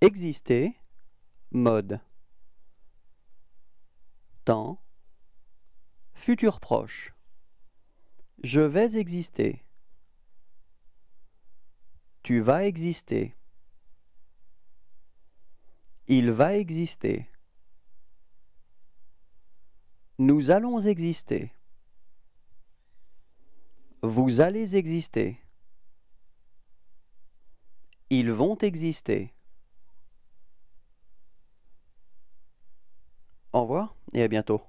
exister, mode, temps, futur proche. Je vais exister. Tu vas exister. Il va exister. Nous allons exister. Vous allez exister. Ils vont exister. Au revoir et à bientôt.